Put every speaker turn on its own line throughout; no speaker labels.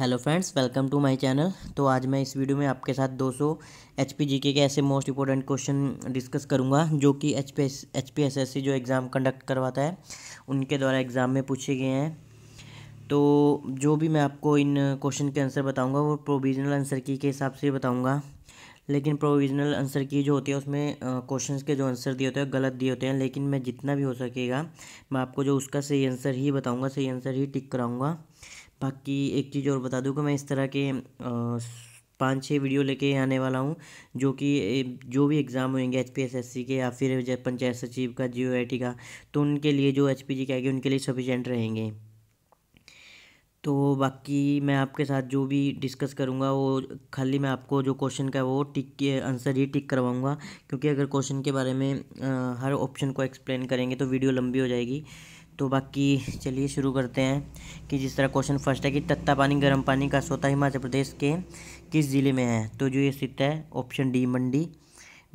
hello friends welcome to my channel तो आज मैं इस वीडियो में आपके साथ 200 सौ एच पी जी के ऐसे मोस्ट इंपॉर्टेंट क्वेश्चन डिस्कस करूंगा जो कि H P S H P S S C जो एग्ज़ाम कंडक्ट करवाता है उनके द्वारा एग्ज़ाम में पूछे गए हैं तो जो भी मैं आपको इन क्वेश्चन के आंसर बताऊँगा वो प्रोविजनल आंसर की के हिसाब से बताऊँगा लेकिन प्रोविजनल आंसर की जो होती है उसमें क्वेश्चन के जो आंसर दिए होते हैं गलत दिए होते हैं लेकिन मैं जितना भी हो सकेगा मैं आपको जो उसका सही आंसर ही बताऊँगा सही आंसर ही टिक कराऊँगा बाकी एक चीज़ और बता दूँ कि मैं इस तरह के पाँच छः वीडियो लेके आने वाला हूँ जो कि जो भी एग्ज़ाम होंगे H P S S C के या फिर पंचायत सचिव का जी ओ आई टी का तो उनके लिए जो एच पी जी के उनके लिए सफिशेंट रहेंगे तो बाकी मैं आपके साथ जो भी डिस्कस करूँगा वो खाली मैं आपको जो क्वेश्चन का वो टिक के आंसर ही टिक करवाऊँगा क्योंकि अगर क्वेश्चन के बारे में आ, हर ऑप्शन को एक्सप्लेन करेंगे तो वीडियो लंबी हो जाएगी तो बाकी चलिए शुरू करते हैं कि जिस तरह क्वेश्चन फर्स्ट है कि तत्ता पानी गर्म पानी का सोता हिमाचल प्रदेश के किस ज़िले में है तो जो ये स्थित है option D Mandi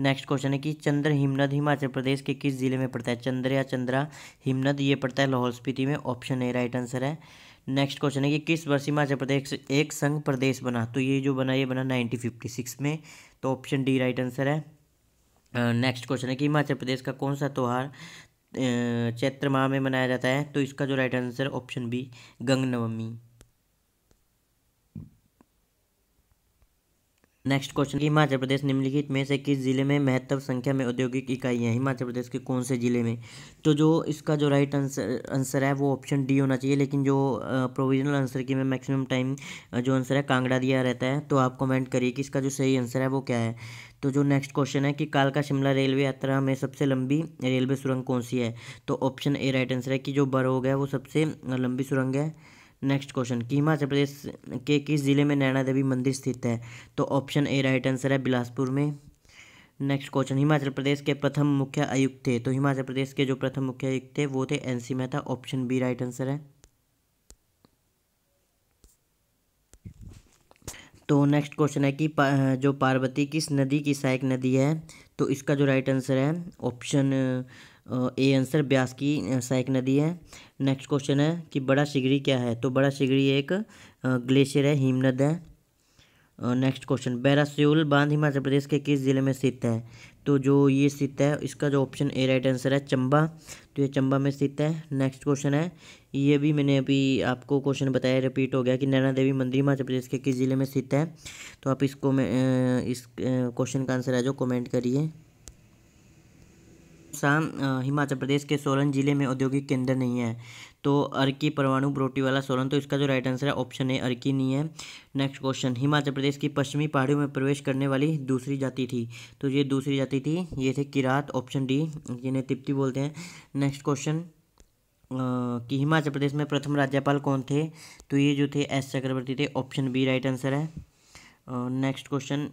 next question है कि चंद्र हिमनद हिमाचल प्रदेश के किस ज़िले में पड़ता है चंद्र या चंद्रा हिमनद ये पड़ता है लाहौल स्पीति में ऑप्शन ए राइट आंसर है नेक्स्ट क्वेश्चन है कि किस वर्ष हिमाचल प्रदेश एक संघ प्रदेश बना तो ये जो बना ये बना नाइनटीन फिफ्टी सिक्स में तो ऑप्शन डी राइट आंसर है नेक्स्ट क्वेश्चन है कि हिमाचल प्रदेश का कौन सा त्यौहार चैत्र माह में मनाया जाता है तो इसका जो right answer option B Gang Navami next question Himachal Pradesh निम्नलिखित में से किस जिले में महत्व संख्या में औद्योगिक इकाइयाँ हिमाचल प्रदेश के कौन से जिले में तो जो इसका जो राइट आंसर आंसर है वो ऑप्शन डी होना चाहिए लेकिन जो प्रोविजनल आंसर की में मैक्सिमम टाइम जो आंसर है कांगड़ा दिया रहता है तो आप कमेंट करिए कि इसका जो सही आंसर है वो क्या है तो जो नेक्स्ट क्वेश्चन है कि कालका शिमला रेलवे यात्रा में सबसे लंबी रेलवे सुरंग कौन सी है तो ऑप्शन ए राइट आंसर है कि जो बरोग है वो सबसे लंबी सुरंग है नेक्स्ट क्वेश्चन कि हिमाचल प्रदेश के किस ज़िले में नैना देवी मंदिर स्थित है तो ऑप्शन ए राइट आंसर है बिलासपुर में नेक्स्ट क्वेश्चन हिमाचल प्रदेश के प्रथम मुख्य आयुक्त थे तो हिमाचल प्रदेश के जो प्रथम मुख्य आयुक्त थे वो थे N C Mehta option B right answer है तो नेक्स्ट क्वेश्चन है कि जो पार्वती किस नदी की सहायक नदी है तो इसका जो राइट आंसर है ऑप्शन ए आंसर ब्यास की सहायक नदी है नेक्स्ट क्वेश्चन है कि बड़ा शिगरी क्या है तो बड़ा शिगरी एक ग्लेशियर है हिमनद है नेक्स्ट क्वेश्चन बैरास्यूल बांध हिमाचल प्रदेश के किस ज़िले में स्थित है तो जो ये स्थित है इसका जो ऑप्शन ए राइट आंसर है चंबा तो ये चंबा में स्थित है नेक्स्ट क्वेश्चन है ये भी मैंने अभी आपको क्वेश्चन बताया रिपीट हो गया कि नैना देवी मंदिर हिमाचल प्रदेश के किस ज़िले में स्थित है तो आप इसको में इस क्वेश्चन का आंसर है जो कॉमेंट करिए शाम हिमाचल प्रदेश के सोलन ज़िले में औद्योगिक केंद्र नहीं है तो अर्की परमाणु ब्रोटी वाला सोलन तो इसका जो राइट आंसर है ऑप्शन ए अर्की नहीं है नेक्स्ट क्वेश्चन हिमाचल प्रदेश की पश्चिमी पहाड़ियों में प्रवेश करने वाली दूसरी जाति थी तो ये दूसरी जाति थी ये थे किरात ऑप्शन डी जिन्हें तिप्ति बोलते हैं नेक्स्ट क्वेश्चन कि हिमाचल प्रदेश में प्रथम राज्यपाल कौन थे तो ये जो थे एस चक्रवर्ती थे ऑप्शन बी राइट आंसर है नेक्स्ट क्वेश्चन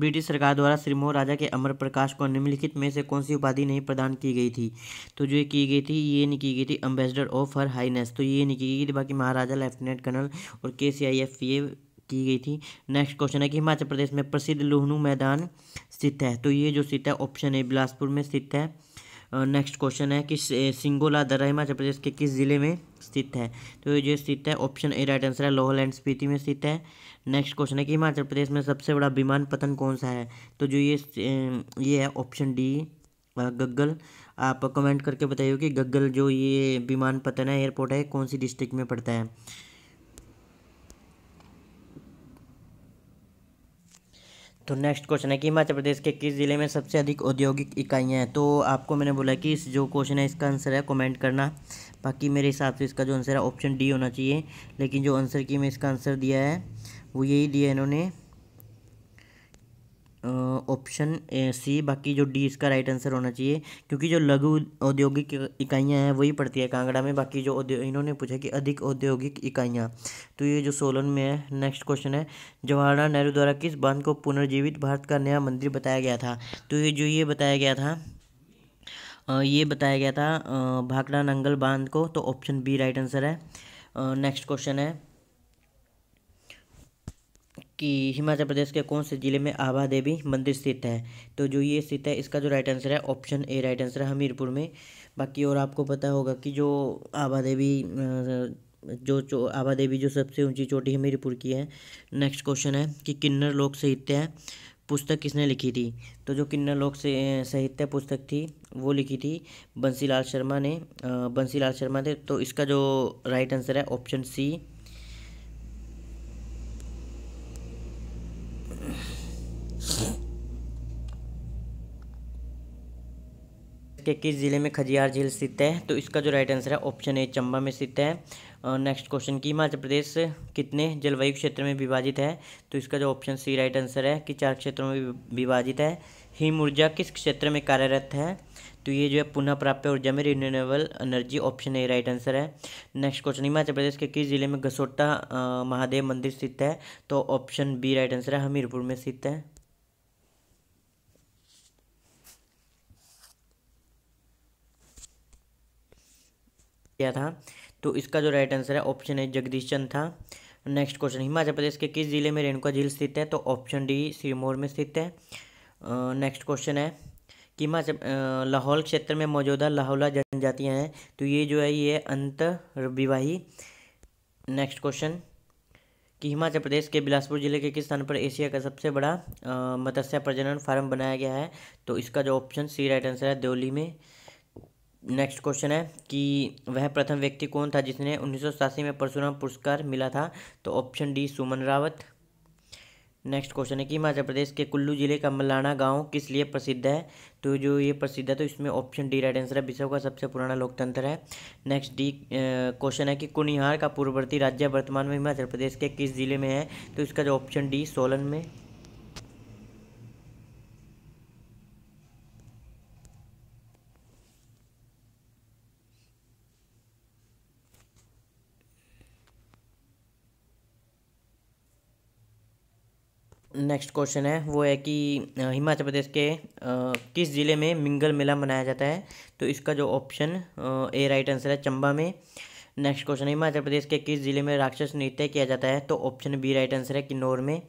ब्रिटिश सरकार द्वारा सिरमौर राजा के अमर प्रकाश को निम्नलिखित में से कौन सी उपाधि नहीं प्रदान की गई थी तो जो ये की गई थी ये नहीं की गई थी अम्बेसडर ऑफ हर हाईनेस तो ये नहीं की गई थी बाकी महाराजा लेफ्टिनेंट कर्नल और के सी आई एफ ये की गई थी नेक्स्ट क्वेश्चन है कि हिमाचल प्रदेश में प्रसिद्ध लोहनू मैदान स्थित है तो ये जो स्थित है ऑप्शन ए बिलासपुर में स्थित है नेक्स्ट क्वेश्चन है कि सिंगोला दर्रा हिमाचल प्रदेश के किस जिले में स्थित है तो ये जो स्थित है ऑप्शन ए राइट आंसर है लोहलैंड एंड स्पीति में स्थित है नेक्स्ट क्वेश्चन है कि हिमाचल प्रदेश में सबसे बड़ा विमान पतन कौन सा है तो जो ये ये है ऑप्शन डी गग्गल आप कमेंट करके बताइए कि गग्गल जो ये विमान पतन है एयरपोर्ट है कौन सी डिस्ट्रिक्ट में पड़ता है तो नेक्स्ट क्वेश्चन है कि हिमाचल प्रदेश के किस ज़िले में सबसे अधिक औद्योगिक इकाइयाँ हैं तो आपको मैंने बोला कि इस जो क्वेश्चन है इसका आंसर है कमेंट करना बाकी मेरे हिसाब से इसका जो आंसर है ऑप्शन डी होना चाहिए लेकिन जो आंसर की मैं इसका आंसर दिया है वो यही दिया इन्होंने ऑप्शन सी बाकी जो डी इसका राइट आंसर होना चाहिए क्योंकि जो लघु औद्योगिक इकाइयाँ हैं वही पड़ती है कांगड़ा में बाकी जो इन्होंने पूछा कि अधिक औद्योगिक इकाइयाँ तो ये जो सोलन में है नेक्स्ट क्वेश्चन है जवाहरलाल नेहरू द्वारा किस बांध को पुनर्जीवित भारत का नया मंदिर बताया गया था तो ये जो ये बताया गया था ये बताया गया था भाखड़ा नंगल बांध को तो ऑप्शन बी राइट आंसर है नेक्स्ट क्वेश्चन है कि हिमाचल प्रदेश के कौन से ज़िले में आभा देवी मंदिर स्थित है तो जो ये स्थित है इसका जो राइट आंसर है ऑप्शन ए राइट आंसर है हमीरपुर में बाकी और आपको पता होगा कि जो आभा देवी जो जो आभा देवी जो सबसे ऊंची चोटी हमीरपुर की है नेक्स्ट क्वेश्चन है कि किन्नर लोक साहित्य पुस्तक किसने लिखी थी तो जो किन्नर लोक साहित्य पुस्तक थी वो लिखी थी बंसीलाल शर्मा ने बंसीलाल शर्मा थे तो इसका जो राइट आंसर है ऑप्शन सी के किस ज़िले में खजियार झील स्थित है तो इसका जो राइट आंसर है ऑप्शन ए चंबा में स्थित है नेक्स्ट क्वेश्चन की हिमाचल प्रदेश कितने जलवायु क्षेत्र में विभाजित है तो इसका जो ऑप्शन सी राइट आंसर है कि चार क्षेत्रों में विभाजित है हिम ऊर्जा किस क्षेत्र में कार्यरत है तो ये जो है पुनः प्राप्य ऊर्जा में renewable energy option A right answer है नेक्स्ट क्वेश्चन हिमाचल प्रदेश के किस जिले में घसोटा महादेव मंदिर स्थित है तो ऑप्शन बी राइट आंसर है हमीरपुर में स्थित है किया था तो इसका जो राइट आंसर है ऑप्शन है जगदीश चंद था नेक्स्ट क्वेश्चन हिमाचल प्रदेश के किस जिले में रेणुका झील स्थित है तो ऑप्शन डी सिरमौर में स्थित है नेक्स्ट क्वेश्चन है कि हिमाचल लाहौल क्षेत्र में मौजूदा लाहौला जनजातियाँ हैं तो ये जो है ये अंत विवाही नेक्स्ट क्वेश्चन कि हिमाचल प्रदेश के बिलासपुर जिले के किस स्थान पर एशिया का सबसे बड़ा मत्स्य प्रजनन फार्म बनाया गया है तो इसका जो ऑप्शन सी राइट आंसर है देवली में नेक्स्ट क्वेश्चन है कि वह प्रथम व्यक्ति कौन था जिसने उन्नीस में परशुराम पुरस्कार मिला था तो option D Suman Rawat next question है कि हिमाचल प्रदेश के कुल्लू जिले का मलाना गांव किस लिए प्रसिद्ध है तो जो ये प्रसिद्ध है तो इसमें ऑप्शन डी राइट आंसर है विश्व का सबसे पुराना लोकतंत्र है नेक्स्ट डी क्वेश्चन है कि कुनिहार का पूर्ववर्ती राज्य वर्तमान में हिमाचल प्रदेश के किस जिले में है तो इसका जो ऑप्शन डी सोलन में नेक्स्ट क्वेश्चन है वो है कि हिमाचल प्रदेश के किस ज़िले में मिंगल मेला मनाया जाता है तो इसका जो ऑप्शन ए राइट आंसर है चंबा में नेक्स्ट क्वेश्चन हिमाचल प्रदेश के किस ज़िले में राक्षस नृत्य किया जाता है तो ऑप्शन बी राइट आंसर है किन्नौर में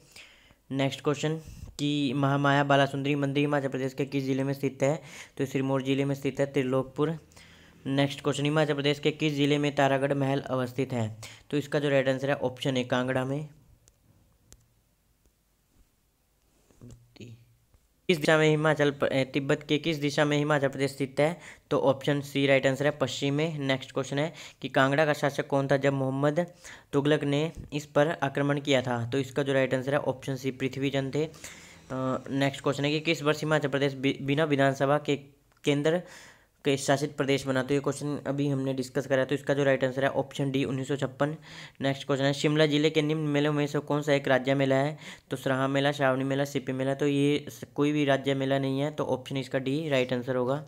नेक्स्ट क्वेश्चन कि महामाया बालासुंदरी मंदिर हिमाचल प्रदेश के किस ज़िले में स्थित है तो सिरमौर ज़िले में स्थित है त्रिलोकपुर नेक्स्ट क्वेश्चन हिमाचल प्रदेश के किस ज़िले में तारागढ़ महल अवस्थित है तो इसका जो राइट आंसर है ऑप्शन ए कांगड़ा में किस दिशा में हिमाचल तिब्बत के किस दिशा में हिमाचल प्रदेश स्थित है तो ऑप्शन सी राइट आंसर है पश्चिम में नेक्स्ट क्वेश्चन है कि कांगड़ा का शासक कौन था जब मोहम्मद तुगलक ने इस पर आक्रमण किया था तो इसका जो राइट आंसर है ऑप्शन सी पृथ्वीचंद थे नेक्स्ट क्वेश्चन है कि किस वर्ष हिमाचल प्रदेश बिना विधानसभा के केंद्र शासित प्रदेश बना तो ये क्वेश्चन अभी हमने डिस्कस करा तो इसका जो राइट आंसर है ऑप्शन डी उन्नीस नेक्स्ट क्वेश्चन है शिमला जिले के निम्न मेलों में से कौन सा एक राज्य मेला है तो सराहा मेला श्रावणी मेला सिपी मेला तो ये कोई भी राज्य मेला नहीं है तो ऑप्शन इसका डी राइट आंसर होगा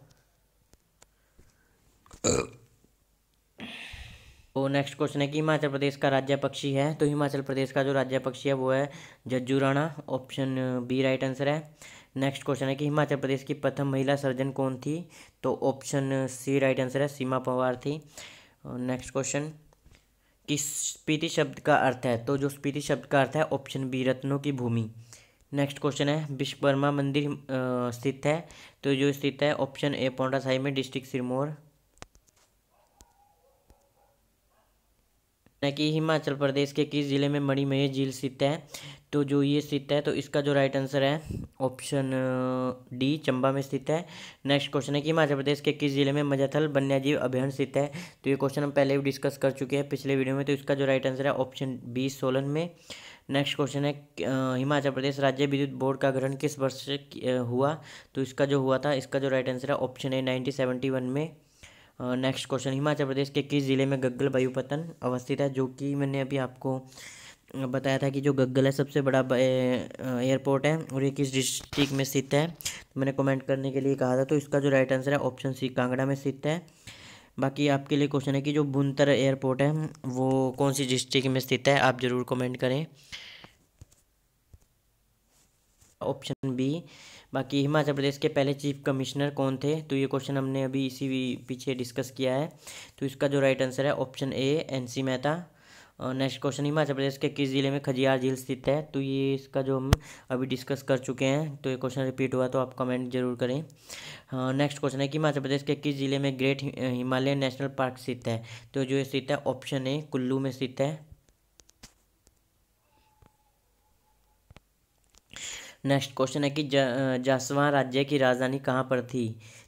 तो नेक्स्ट क्वेश्चन है कि हिमाचल प्रदेश का राज्य पक्षी है तो हिमाचल प्रदेश का जो राज्य पक्षी है वो है Jujurana option B right answer है नेक्स्ट क्वेश्चन है कि हिमाचल प्रदेश की प्रथम महिला सर्जन कौन थी तो ऑप्शन सी राइट आंसर है सीमा पवार थी नेक्स्ट क्वेश्चन किस स्पीति शब्द का अर्थ है तो जो स्पीति शब्द का अर्थ है ऑप्शन बी रत्नों की भूमि नेक्स्ट क्वेश्चन है विश्वकर्मा मंदिर स्थित है तो जो स्थित है ऑप्शन ए पौंडा साहिब में डिस्ट्रिक्ट सिरमौर कि हिमाचल प्रदेश के किस जिले में मणिमय झील स्थित है तो जो ये स्थित है तो इसका जो राइट आंसर है ऑप्शन डी चंबा में स्थित है नेक्स्ट क्वेश्चन है कि हिमाचल प्रदेश के किस जिले में मजाथल वन्यजीव अभ्यारण स्थित है तो ये क्वेश्चन हम पहले भी डिस्कस कर चुके हैं पिछले वीडियो में तो इसका जो राइट आंसर है ऑप्शन बी सोलन में नेक्स्ट क्वेश्चन है हिमाचल प्रदेश राज्य विद्युत बोर्ड का गठन किस वर्ष हुआ तो इसका जो हुआ था इसका जो राइट आंसर है option A nineteen seventy one में नेक्स्ट क्वेश्चन हिमाचल प्रदेश के किस ज़िले में गग्गल वायुपतन अवस्थित है जो कि मैंने अभी आपको बताया था कि जो गग्गल है सबसे बड़ा एयरपोर्ट है और ये किस डिस्ट्रिक्ट में स्थित है तो मैंने कमेंट करने के लिए कहा था तो इसका जो राइट आंसर है ऑप्शन सी कांगड़ा में स्थित है बाकी आपके लिए क्वेश्चन है कि जो बुनतर एयरपोर्ट है वो कौन सी डिस्ट्रिक्ट में स्थित है आप ज़रूर कमेंट करें ऑप्शन बी बाकी हिमाचल प्रदेश के पहले चीफ कमिश्नर कौन थे तो ये क्वेश्चन हमने अभी इसी पीछे डिस्कस किया है तो इसका जो राइट आंसर है option A N C Mehta next question Himachal Pradesh के किस जिले में खजियार झील स्थित है तो ये इसका जो हम अभी डिस्कस कर चुके हैं तो ये क्वेश्चन रिपीट हुआ तो आप कमेंट जरूर करें हाँ, नेक्स्ट क्वेश्चन है कि हिमाचल प्रदेश के किस जिले में ग्रेट हिमालय नेशनल पार्क स्थित है तो जो स्थित है ऑप्शन ए कुल्लू में स्थित है नेक्स्ट क्वेश्चन है कि जासवा राज्य की राजधानी कहाँ पर थी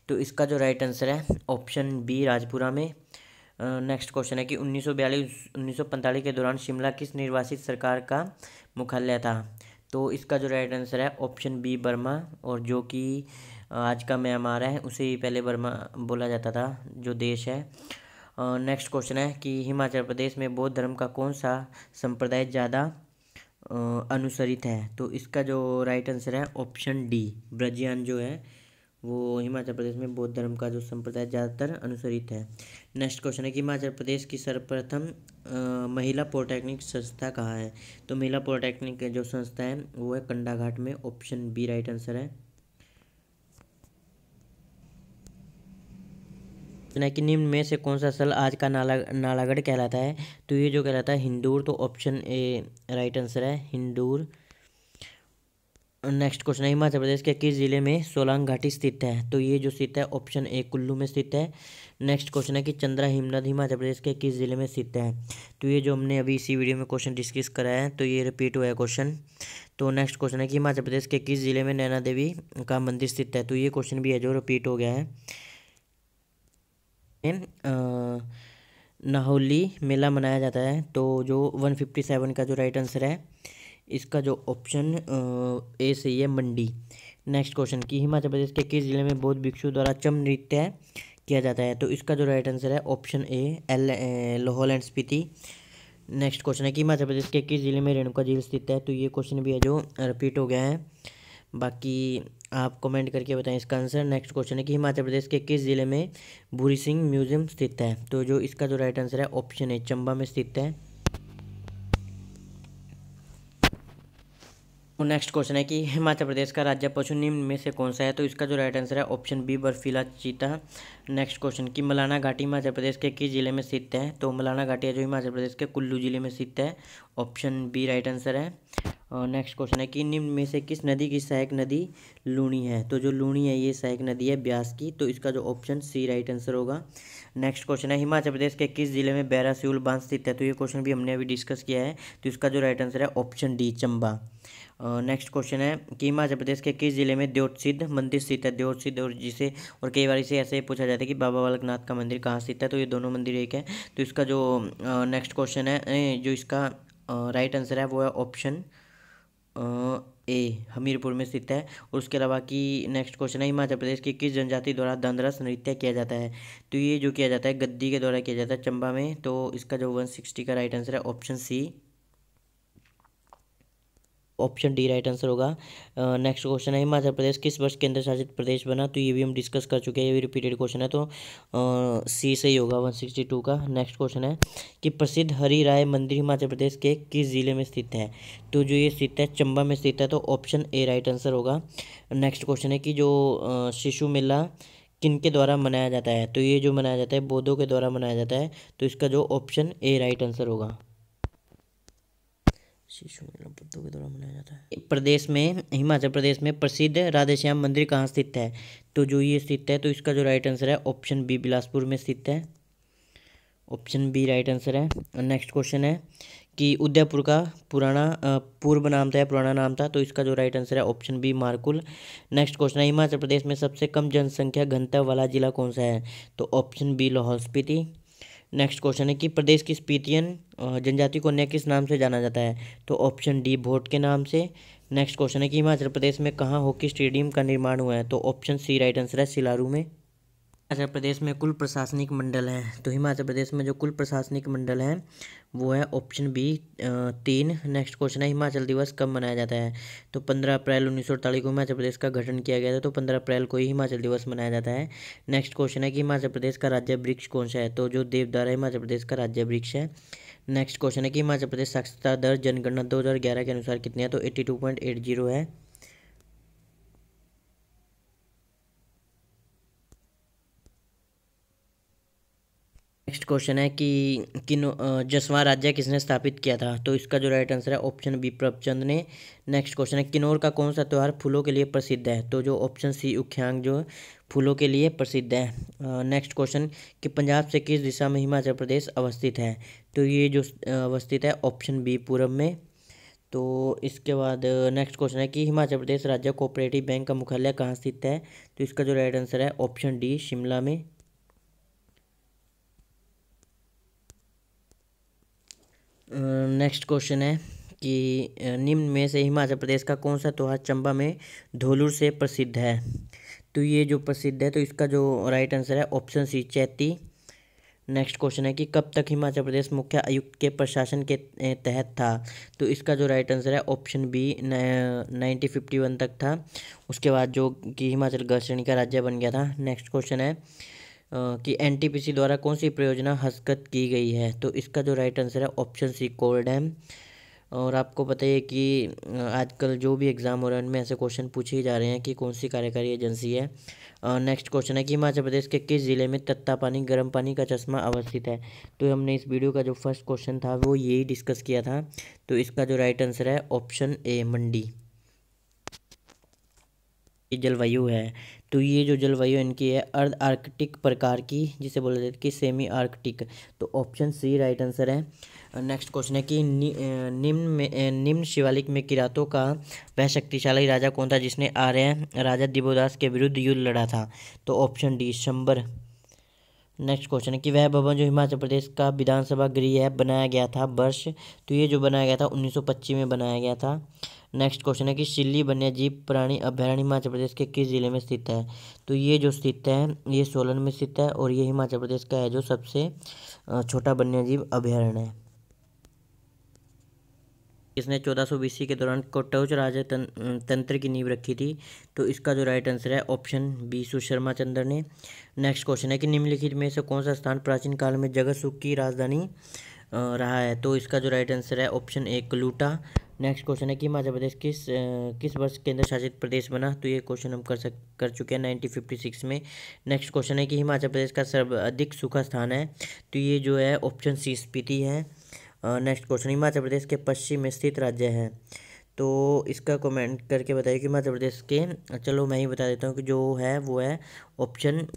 तो इसका जो राइट आंसर है ऑप्शन बी राजपुरा में नेक्स्ट क्वेश्चन है कि 1942 1945 के दौरान शिमला किस निर्वासित सरकार का मुख्यालय था तो इसका जो राइट आंसर है ऑप्शन बी बर्मा और जो कि आज का म्यांमार है उसे पहले बर्मा बोला जाता था जो देश है नेक्स्ट क्वेश्चन है कि हिमाचल प्रदेश में बौद्ध धर्म का कौन सा संप्रदाय ज़्यादा अनुसरित है तो इसका जो राइट आंसर है ऑप्शन डी ब्रजयान जो है वो हिमाचल प्रदेश में बौद्ध धर्म का जो संप्रदाय ज़्यादातर अनुसरित है नेक्स्ट क्वेश्चन है कि हिमाचल प्रदेश की सर्वप्रथम महिला पॉलिटेक्निक संस्था कहाँ है तो महिला पॉलिटेक्निक जो संस्था है वो है कंडाघाट में ऑप्शन बी राइट आंसर है ना कि निम्न में से कौन सा स्थल आज का नाला नालागढ़ कहलाता है तो ये जो कहलाता है हिंदूर तो ऑप्शन ए राइट आंसर है हिंदूर नेक्स्ट क्वेश्चन है हिमाचल प्रदेश के किस जिले में सोलांग घाटी स्थित है तो ये जो स्थित है ऑप्शन ए कुल्लू में स्थित है नेक्स्ट क्वेश्चन है कि चंद्रा हिमनद हिमाचल प्रदेश के किस जिले में स्थित है तो ये जो हमने अभी इसी वीडियो में क्वेश्चन डिस्कस कराया है तो ये रिपीट हुआ है क्वेश्चन तो नेक्स्ट क्वेश्चन है कि हिमाचल प्रदेश के किस जिले में नैना देवी का मंदिर स्थित है तो ये क्वेश्चन भी है जो रिपीट हो गया है नाहौली मेला मनाया जाता है तो जो वन फिफ्टी सेवन का जो राइट आंसर है इसका जो ऑप्शन ए सही है मंडी नेक्स्ट क्वेश्चन कि हिमाचल प्रदेश के किस जिले में बौद्ध भिक्षु द्वारा चम नृत्य किया जाता है तो इसका जो राइट आंसर है option A L Lahaul and Spiti next question है कि हिमाचल प्रदेश के किस जिले में रेणुका झील स्थित है तो ये क्वेश्चन भी है जो रिपीट हो गया है बाकी आप कमेंट करके बताएं इसका आंसर नेक्स्ट क्वेश्चन है कि हिमाचल प्रदेश के किस जिले में भूरी सिंह म्यूजियम स्थित है तो जो इसका जो राइट आंसर है ऑप्शन ए चंबा में स्थित है और नेक्स्ट क्वेश्चन है कि हिमाचल प्रदेश का राज्य पशु निम्न में से कौन सा है तो इसका जो राइट आंसर है ऑप्शन बी बर्फीला चीता नेक्स्ट क्वेश्चन कि मलाना घाटी हिमाचल प्रदेश के किस जिले में स्थित है तो मलाना घाटी है जो हिमाचल प्रदेश के कुल्लू जिले में स्थित है ऑप्शन बी राइट आंसर है नेक्स्ट क्वेश्चन है कि निम्न में से किस नदी की सहायक नदी लूणी है तो जो लूणी है ये सहायक नदी है ब्यास की तो इसका जो ऑप्शन सी राइट आंसर होगा नेक्स्ट क्वेश्चन है हिमाचल प्रदेश के किस जिले में बैरा बैरास्यूल बांध स्थित है तो ये क्वेश्चन भी हमने अभी डिस्कस किया है तो इसका जो राइट आंसर है option D Chamba next question है कि हिमाचल प्रदेश के किस जिले में देवसिद्ध मंदिर स्थित है देवसिद्ध और जिसे और कई बार इसे ऐसे पूछा जाता है कि बाबा बालकनाथ का मंदिर कहाँ स्थित है तो ये दोनों मंदिर एक है तो इसका जो नेक्स्ट क्वेश्चन है जो इसका राइट आंसर है वो है ऑप्शन ए हमीरपुर में स्थित है और उसके अलावा कि नेक्स्ट क्वेश्चन है हिमाचल प्रदेश की किस जनजाति द्वारा दंदरस नृत्य किया जाता है तो ये जो किया जाता है गद्दी के द्वारा किया जाता है चंबा में तो इसका जो वन सिक्सटी का राइट आंसर है option C option D right answer होगा नेक्स्ट क्वेश्चन है हिमाचल प्रदेश किस वर्ष केंद्र शासित प्रदेश बना तो ये भी हम डिस्कस कर चुके हैं ये भी रिपीटेड क्वेश्चन है तो सी से ही होगा वन सिक्सटी टू का नेक्स्ट क्वेश्चन है कि प्रसिद्ध हरी राय मंदिर हिमाचल प्रदेश के किस ज़िले में स्थित है तो जो ये स्थित है चंबा में स्थित है तो ऑप्शन ए राइट आंसर होगा नेक्स्ट क्वेश्चन है कि जो शिशु मेला किन के द्वारा मनाया जाता है तो ये जो मनाया जाता है बौद्धों के द्वारा मनाया जाता है तो इसका जो ऑप्शन ए राइट आंसर होगा शिशु मेला मतलब बुद्धों के द्वारा मनाया जाता है प्रदेश में हिमाचल प्रदेश में प्रसिद्ध राधेश्याम मंदिर कहाँ स्थित है तो जो ये स्थित है तो इसका जो राइट आंसर है ऑप्शन बी बिलासपुर में स्थित है ऑप्शन बी राइट आंसर है और नेक्स्ट क्वेश्चन है कि उदयपुर का पुराना पूर्व नाम था या पुराना नाम था तो इसका जो राइट आंसर है option B Markul next question है हिमाचल प्रदेश में सबसे कम जनसंख्या घनता वाला जिला कौन सा है तो option B Lahaul Spiti next question है कि प्रदेश की स्पीतियन जनजाति को अन्य किस नाम से जाना जाता है तो ऑप्शन डी भोट के नाम से नेक्स्ट क्वेश्चन है कि हिमाचल प्रदेश में कहाँ हॉकी स्टेडियम का निर्माण हुआ है तो ऑप्शन सी राइट आंसर है सिलारू में हिमाचल प्रदेश में कुल प्रशासनिक मंडल हैं तो हिमाचल प्रदेश में जो कुल प्रशासनिक मंडल हैं वो है ऑप्शन बी तीन नेक्स्ट क्वेश्चन है हिमाचल दिवस कब मनाया जाता है तो पंद्रह अप्रैल उन्नीस सौ अड़तालीस को हिमाचल प्रदेश का गठन किया गया था तो पंद्रह अप्रैल को ही हिमाचल दिवस मनाया जाता है नेक्स्ट क्वेश्चन है कि हिमाचल प्रदेश का राज्य वृक्ष कौन सा है तो जो देवदार है हिमाचल प्रदेश का राज्य वृक्ष है नेक्स्ट क्वेश्चन है कि हिमाचल प्रदेश साक्षरता दर जनगणना दो हज़ार ग्यारह के अनुसार कितनी है तो eighty two point eight zero है नेक्स्ट क्वेश्चन है कि किन जसवा राज्य किसने स्थापित किया था तो इसका जो राइट आंसर है ऑप्शन बी प्रभचंद ने नेक्स्ट क्वेश्चन है किन्नौर का कौन सा त्यौहार फूलों के लिए प्रसिद्ध है तो जो ऑप्शन सी उख्यांग जो फूलों के लिए प्रसिद्ध है नेक्स्ट क्वेश्चन कि पंजाब से किस दिशा में हिमाचल प्रदेश अवस्थित है तो ये जो अवस्थित है ऑप्शन बी पूर्व में तो इसके बाद नेक्स्ट क्वेश्चन है कि हिमाचल प्रदेश राज्य कोऑपरेटिव बैंक का मुख्यालय कहाँ स्थित है तो इसका जो राइट आंसर है ऑप्शन डी शिमला में नेक्स्ट क्वेश्चन है कि निम्न में से हिमाचल प्रदेश का कौन सा त्यौहार चंबा में धोलुर से प्रसिद्ध है तो ये जो प्रसिद्ध है तो इसका जो राइट आंसर है option C Chaiti next question है कि कब तक हिमाचल प्रदेश मुख्य आयुक्त के प्रशासन के तहत था तो इसका जो राइट आंसर है option B nineteen fifty one तक था उसके बाद जो कि हिमाचल गढ़ श्रेणी का राज्य बन गया था नेक्स्ट क्वेश्चन है कि एनटीपीसी द्वारा कौन सी परियोजना हस्तगत की गई है तो इसका जो राइट आंसर है ऑप्शन सी कोल डैम और आपको पता है कि आजकल जो भी एग्ज़ाम हो रहे हैं उनमें ऐसे क्वेश्चन पूछे ही जा रहे हैं कि कौन सी कार्यकारी एजेंसी है नेक्स्ट क्वेश्चन है कि हिमाचल प्रदेश के किस ज़िले में तत्ता पानी गर्म पानी का चश्मा अवस्थित है तो हमने इस वीडियो का जो फर्स्ट क्वेश्चन था वो यही डिस्कस किया था तो इसका जो राइट आंसर है ऑप्शन ए मंडी जलवायु है तो ये जो जलवायु इनकी है अर्ध आर्कटिक प्रकार की जिसे बोला जाता है कि सेमी आर्कटिक तो ऑप्शन सी राइट आंसर है नेक्स्ट क्वेश्चन है कि नि, निम्न में निम्न शिवालिक में किरातों का वह शक्तिशाली राजा कौन था जिसने आर्य राजा दिवोदास के विरुद्ध युद्ध लड़ा था तो option D Shambar next question है कि वह भवन जो हिमाचल प्रदेश का विधानसभा गृह है बनाया गया था वर्ष तो ये जो बनाया गया था उन्नीस में बनाया गया था नेक्स्ट क्वेश्चन है कि शिल्ली वन्य जीव प्राणी अभ्यारण्य हिमाचल प्रदेश के किस जिले में स्थित है तो ये जो स्थित है ये सोलन में स्थित है और ये हिमाचल प्रदेश का है जो सबसे छोटा वन्य जीव अभ्यारण्य है किसने चौदह सौ बीस के दौरान कोटौच राजा तं, तंत्र की नींव रखी थी तो इसका जो राइट आंसर है ऑप्शन बी सुशर्मा चंद्र ने नेक्स्ट क्वेश्चन है कि निम्नलिखित में से कौन सा स्थान प्राचीन काल में जगत सुख की राजधानी रहा है तो इसका जो राइट आंसर है ऑप्शन ए कलूटा नेक्स्ट क्वेश्चन है कि हिमाचल प्रदेश किस किस वर्ष केंद्र शासित प्रदेश बना तो ये क्वेश्चन हम कर सक कर चुके हैं 1956 में नेक्स्ट क्वेश्चन है कि हिमाचल प्रदेश का सर्वाधिक सूखा स्थान है तो ये जो है ऑप्शन सी स्पीति है नेक्स्ट क्वेश्चन हिमाचल प्रदेश के पश्चिम में स्थित राज्य है तो इसका कमेंट करके बताइए कि हिमाचल प्रदेश के चलो मैं ही बता देता हूँ कि जो है वो है ऑप्शन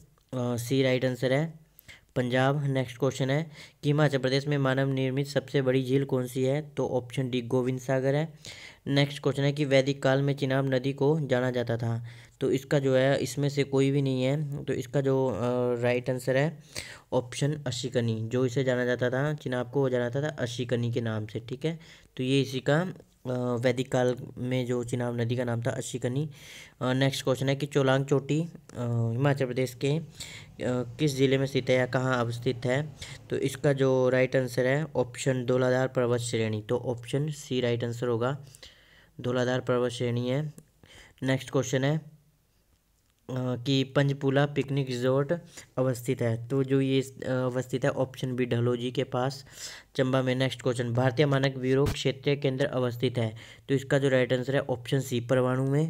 सी राइट आंसर है पंजाब नेक्स्ट क्वेश्चन है कि हिमाचल प्रदेश में मानव निर्मित सबसे बड़ी झील कौन सी है तो ऑप्शन डी गोविंद सागर है नेक्स्ट क्वेश्चन है कि वैदिक काल में चिनाब नदी को जाना जाता था तो इसका जो है इसमें से कोई भी नहीं है तो इसका जो राइट आंसर है ऑप्शन अशिकनी जो इसे जाना जाता था चिनाब को वो जाना जाता था अशिकनी के नाम से ठीक है तो ये इसी का वैदिक काल में जो चिनाब नदी का नाम था अशिकनी नेक्स्ट क्वेश्चन है कि चोलांग चोटी हिमाचल प्रदेश के किस ज़िले में स्थित है या कहाँ अवस्थित है तो इसका जो राइट आंसर है ऑप्शन धोलाधार पर्वत श्रेणी तो ऑप्शन सी राइट आंसर होगा धोलाधार पर्वत श्रेणी है नेक्स्ट क्वेश्चन है कि पंचपुला पिकनिक रिजॉर्ट अवस्थित है तो जो ये अवस्थित है ऑप्शन बी डहलोजी के पास चंबा में नेक्स्ट क्वेश्चन भारतीय मानक ब्यूरो क्षेत्रीय केंद्र अवस्थित है तो इसका जो राइट आंसर है ऑप्शन सी परवाणु में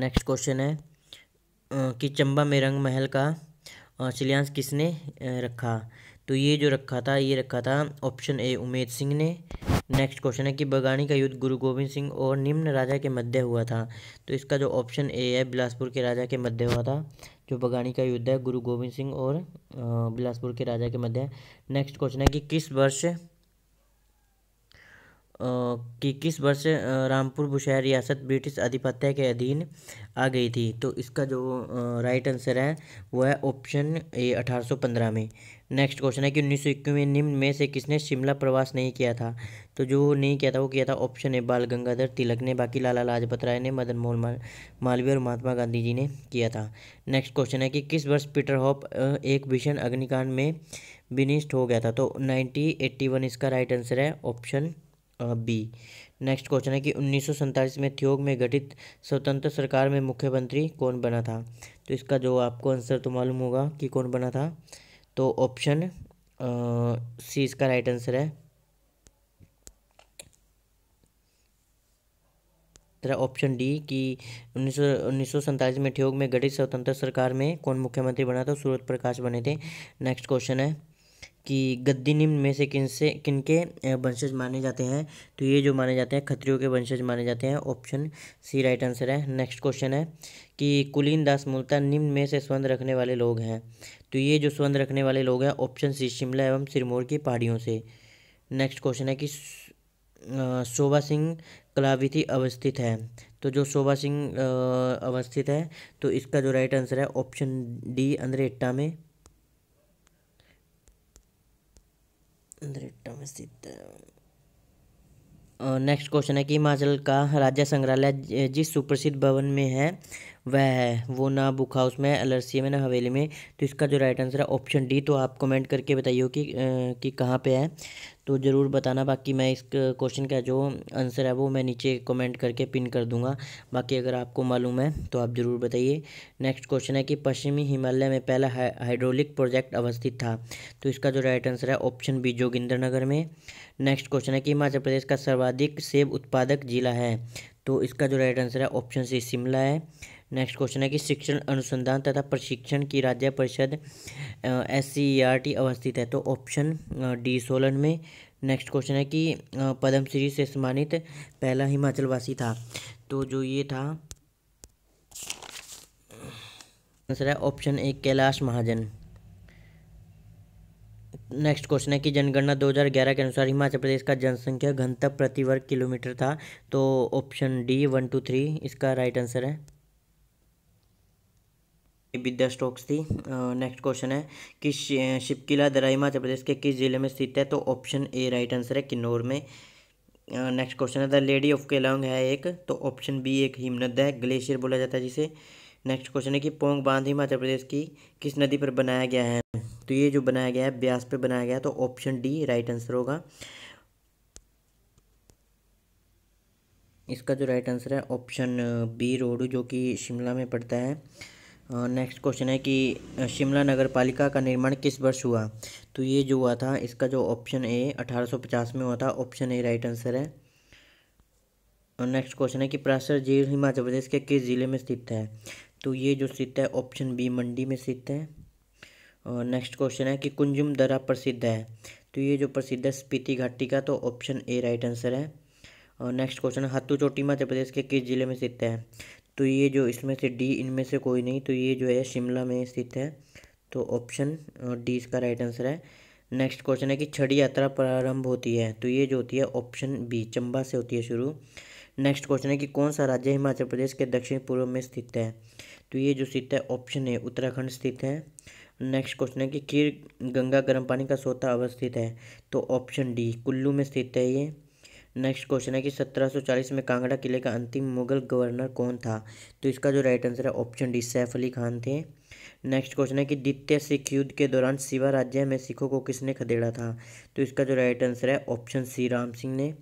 नेक्स्ट क्वेश्चन है कि चंबा में रंग महल का शिलान्स किसने रखा तो ये जो रखा था ये रखा था ऑप्शन ए उमेद सिंह ने नेक्स्ट क्वेश्चन है कि बगानी का युद्ध गुरु गोविंद सिंह और निम्न राजा के मध्य हुआ था तो इसका जो ऑप्शन ए है बिलासपुर के राजा के मध्य हुआ था जो बगानी का युद्ध है गुरु गोविंद सिंह और बिलासपुर के राजा के मध्य नेक्स्ट क्वेश्चन है कि किस वर्ष कि किस वर्ष रामपुर बुशहर रियासत ब्रिटिश आधिपत्य के अधीन आ गई थी तो इसका जो राइट आंसर है वो है ऑप्शन ए अठारह सौ पंद्रह में नेक्स्ट क्वेश्चन है कि उन्नीस सौ में निम्न में से किसने शिमला प्रवास नहीं किया था तो जो नहीं किया था वो किया था ऑप्शन ए बाल गंगाधर तिलक ने बाकी लाला लाजपत राय ने मदन मोहन मालवीय और महात्मा गांधी जी ने किया था नेक्स्ट क्वेश्चन है कि किस वर्ष पीटर हॉप एक भीषण अग्निकांड में विनिष्ट हो गया था तो नाइनटीन एट्टी वन इसका राइट आंसर है ऑप्शन बी नेक्स्ट क्वेश्चन है कि उन्नीस में थियोग में गठित स्वतंत्र सरकार में मुख्यमंत्री कौन बना था तो इसका जो आपको आंसर तो मालूम होगा कि कौन बना था तो ऑप्शन सी इसका राइट आंसर है तेरा ऑप्शन डी कि उन्नीस सौ में ठियोग में गठित स्वतंत्र सरकार में कौन मुख्यमंत्री बना था सूरत प्रकाश बने थे नेक्स्ट क्वेश्चन है कि गद्दी निम्न में से किन से किनके वंशज माने जाते हैं तो ये जो माने जाते हैं खत्रियों के वंशज माने जाते हैं ऑप्शन सी राइट आंसर है नेक्स्ट क्वेश्चन है कि कुलीन दास मूलता निम्न में से स्वंद रखने वाले लोग हैं तो ये जो स्वंद रखने वाले लोग हैं ऑप्शन सी शिमला एवं सिरमौर की पहाड़ियों से नेक्स्ट क्वेश्चन है कि शोभा सिंह कलाविथि अवस्थित है तो जो शोभा सिंह अवस्थित है तो इसका जो राइट आंसर है ऑप्शन डी अंद्रेट्टा में नेक्स्ट क्वेश्चन है कि हिमाचल का राज्य संग्रहालय जिस सुप्रसिद्ध भवन में है वह है वो ना बुक हाउस में अलरसी में ना हवेली में तो इसका जो राइट आंसर है ऑप्शन डी तो आप कमेंट करके बताइए कि आ, कि कहाँ पे है तो ज़रूर बताना बाकी मैं इस क्वेश्चन का जो आंसर है वो मैं नीचे कमेंट करके पिन कर दूंगा बाकी अगर आपको मालूम है तो आप ज़रूर बताइए नेक्स्ट क्वेश्चन है कि पश्चिमी हिमालय में पहला हाइड्रोलिक प्रोजेक्ट अवस्थित था तो इसका जो राइट आंसर है ऑप्शन बी जोगिंद्रनगर में नेक्स्ट क्वेश्चन है कि हिमाचल प्रदेश का सर्वाधिक सेब उत्पादक जिला है तो इसका जो राइट आंसर है ऑप्शन सी शिमला है नेक्स्ट क्वेश्चन है कि शिक्षण अनुसंधान तथा प्रशिक्षण की राज्य परिषद एस सी e अवस्थित है तो ऑप्शन डी सोलन में नेक्स्ट क्वेश्चन है कि पद्मश्री से सम्मानित पहला हिमाचलवासी था तो जो ये था आंसर है option A Kailash Mahajan next question है कि जनगणना 2011 के अनुसार हिमाचल प्रदेश का जनसंख्या घनत्व प्रति वर्ग किलोमीटर था तो option D one two three इसका राइट आंसर है विद्या स्टॉक्स थी नेक्स्ट क्वेश्चन है कि शिपकिला दरा हिमाचल प्रदेश के किस जिले में स्थित है तो ऑप्शन ए राइट आंसर है किन्नौर में नेक्स्ट क्वेश्चन है द लेडी ऑफ केलोंग है एक तो ऑप्शन बी एक हिमनद है ग्लेशियर बोला जाता है जिसे नेक्स्ट क्वेश्चन है कि पोंग बांध हिमाचल प्रदेश की किस नदी पर बनाया गया है तो ये जो बनाया गया है ब्यास पे बनाया गया है तो ऑप्शन डी राइट आंसर होगा इसका जो राइट आंसर है ऑप्शन बी रोड जो कि शिमला में पड़ता है नेक्स्ट क्वेश्चन है कि शिमला नगर पालिका का निर्माण किस वर्ष हुआ तो ये जो हुआ था इसका जो ऑप्शन ए 1850 में हुआ था ऑप्शन ए राइट आंसर है और नेक्स्ट क्वेश्चन है कि प्रासर झील हिमाचल प्रदेश के किस ज़िले में स्थित है तो ये जो स्थित है ऑप्शन बी मंडी में स्थित है और नेक्स्ट क्वेश्चन है कि कुंजुम दरा प्रसिद्ध है तो ये जो प्रसिद्ध है स्पीति घाटी का तो ऑप्शन ए राइट आंसर है और नेक्स्ट क्वेश्चन हाथू चोटी मध्य प्रदेश के किस जिले में स्थित है तो ये जो इसमें से डी इनमें से कोई नहीं तो ये जो है शिमला में स्थित है तो ऑप्शन डी इसका राइट आंसर है नेक्स्ट क्वेश्चन है कि छड़ी यात्रा प्रारंभ होती है तो ये जो होती है ऑप्शन बी चंबा से होती है शुरू नेक्स्ट क्वेश्चन है कि कौन सा राज्य हिमाचल प्रदेश के दक्षिण पूर्व में स्थित है तो ये जो स्थित है ऑप्शन ए उत्तराखंड स्थित है नेक्स्ट क्वेश्चन है कि खीर गंगा गर्म पानी का सोता अवस्थित है तो ऑप्शन डी कुल्लू में स्थित है ये नेक्स्ट क्वेश्चन है कि 1740 में कांगड़ा किले का अंतिम मुगल गवर्नर कौन था तो इसका जो राइट आंसर है ऑप्शन डी सैफ अली खान थे नेक्स्ट क्वेश्चन है कि द्वितीय सिख युद्ध के दौरान सिवा राज्य में सिखों को किसने खदेड़ा था तो इसका जो राइट आंसर है ऑप्शन सी राम सिंह ने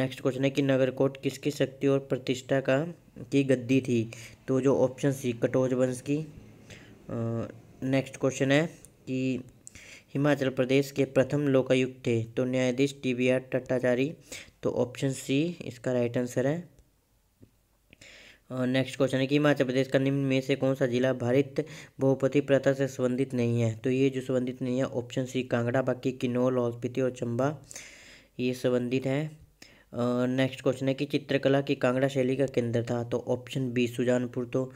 नेक्स्ट क्वेश्चन है कि नगरकोट किसकी शक्ति और प्रतिष्ठा का की गद्दी थी तो जो ऑप्शन सी कटोज वंश की नेक्स्ट क्वेश्चन है कि हिमाचल प्रदेश के प्रथम लोकायुक्त थे तो न्यायाधीश टी वी आर टट्टाचारी तो ऑप्शन सी इसका राइट आंसर है नेक्स्ट क्वेश्चन है कि हिमाचल प्रदेश का निम्न में से कौन सा जिला भारत बहुपति प्रथा से संबंधित नहीं है तो ये जो संबंधित नहीं है ऑप्शन सी कांगड़ा बाकी किन्नौर लाहौल स्पीति और चंबा ये संबंधित है नेक्स्ट क्वेश्चन है कि चित्रकला की कांगड़ा शैली का केंद्र था तो ऑप्शन बी सुजानपुर तो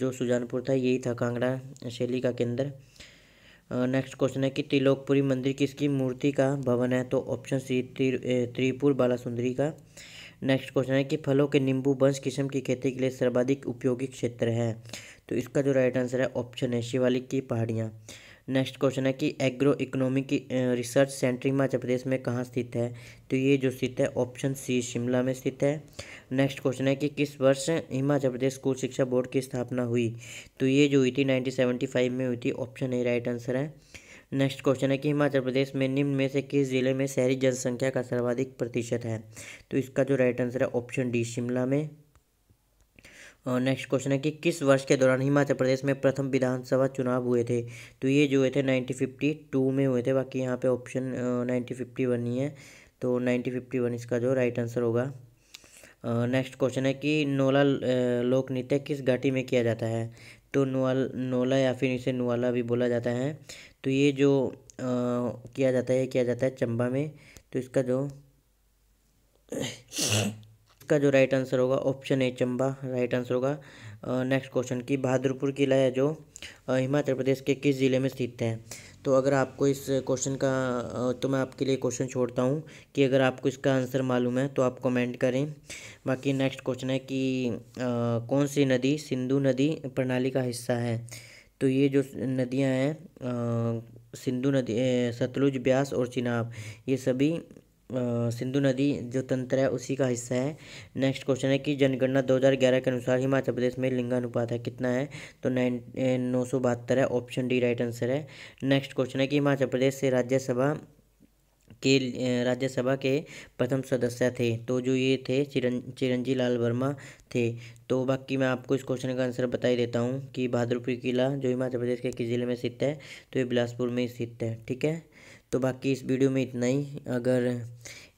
जो सुजानपुर था यही था कांगड़ा शैली का केंद्र नेक्स्ट क्वेश्चन है कि तिलोकपुरी मंदिर किसकी मूर्ति का भवन है तो ऑप्शन सी त्रिपुर बाला सुंदरी का नेक्स्ट क्वेश्चन है कि फलों के नींबू वंश किस्म की खेती के लिए सर्वाधिक उपयोगी क्षेत्र है तो इसका जो राइट आंसर है ऑप्शन है शिवालिक की पहाड़ियाँ नेक्स्ट क्वेश्चन है कि agro economic research centre Himachal Pradesh में कहाँ स्थित है तो ये जो स्थित है ऑप्शन सी शिमला में स्थित है नेक्स्ट क्वेश्चन है कि किस वर्ष हिमाचल प्रदेश स्कूल शिक्षा बोर्ड की स्थापना हुई तो ये जो हुई थी नाइनटीन सेवेंटी फाइव में हुई थी ऑप्शन ए राइट आंसर है नेक्स्ट क्वेश्चन है कि हिमाचल प्रदेश में निम्न में से किस ज़िले में शहरी जनसंख्या का सर्वाधिक प्रतिशत है तो इसका जो राइट आंसर है ऑप्शन डी शिमला में और नेक्स्ट क्वेश्चन है कि किस वर्ष के दौरान हिमाचल प्रदेश में प्रथम विधानसभा चुनाव हुए थे तो ये जो हुए थे नाइनटीन फिफ्टी टू में हुए थे बाकी यहाँ पे ऑप्शन नाइनटीन फिफ्टी वन ही है तो नाइनटीन फिफ्टी वन इसका जो राइट आंसर होगा नेक्स्ट क्वेश्चन है कि नोला लोक नृत्य किस घाटी में किया जाता है तो नोल नोला या फिर इसे नोला भी बोला जाता है तो ये जो आ, किया जाता है किया जाता है चंबा में तो इसका जो इसका जो राइट आंसर होगा option A Chamba right answer होगा नेक्स्ट क्वेश्चन की बहादुरपुर किला है जो हिमाचल प्रदेश के किस ज़िले में स्थित है तो अगर आपको इस क्वेश्चन का तो मैं आपके लिए क्वेश्चन छोड़ता हूँ कि अगर आपको इसका आंसर मालूम है तो आप कमेंट करें बाकी नेक्स्ट क्वेश्चन है कि आ, कौन सी नदी सिंधु नदी प्रणाली का हिस्सा है तो ये जो नदियाँ हैं सिंधु नदी सतलुज ब्यास और चिनाब ये सभी सिंधु नदी जो तंत्र है उसी का हिस्सा है नेक्स्ट क्वेश्चन है कि जनगणना 2011 के अनुसार हिमाचल प्रदेश में लिंगानुपात है कितना है तो नाइन नौ सौ बहत्तर है ऑप्शन डी राइट आंसर है नेक्स्ट क्वेश्चन है कि हिमाचल प्रदेश से राज्यसभा के राज्यसभा के प्रथम सदस्य थे तो जो ये थे चिरं चिरंजी लाल वर्मा थे तो बाकी मैं आपको इस क्वेश्चन का आंसर बता ही देता हूँ कि बहादुरपुर किला जो हिमाचल प्रदेश के किस जिले में स्थित है तो ये बिलासपुर में स्थित है ठीक है तो बाकी इस वीडियो में इतना ही अगर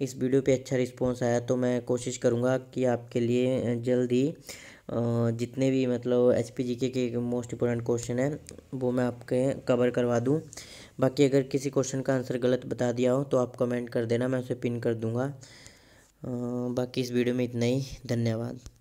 इस वीडियो पे अच्छा रिस्पॉन्स आया तो मैं कोशिश करूँगा कि आपके लिए जल्द ही जितने भी मतलब एच पी जी के, के मोस्ट इंपॉर्टेंट क्वेश्चन हैं वो मैं आपके कवर करवा दूँ बाकी अगर किसी क्वेश्चन का आंसर गलत बता दिया हो तो आप कमेंट कर देना मैं उसे पिन कर दूँगा बाकी इस वीडियो में इतना ही धन्यवाद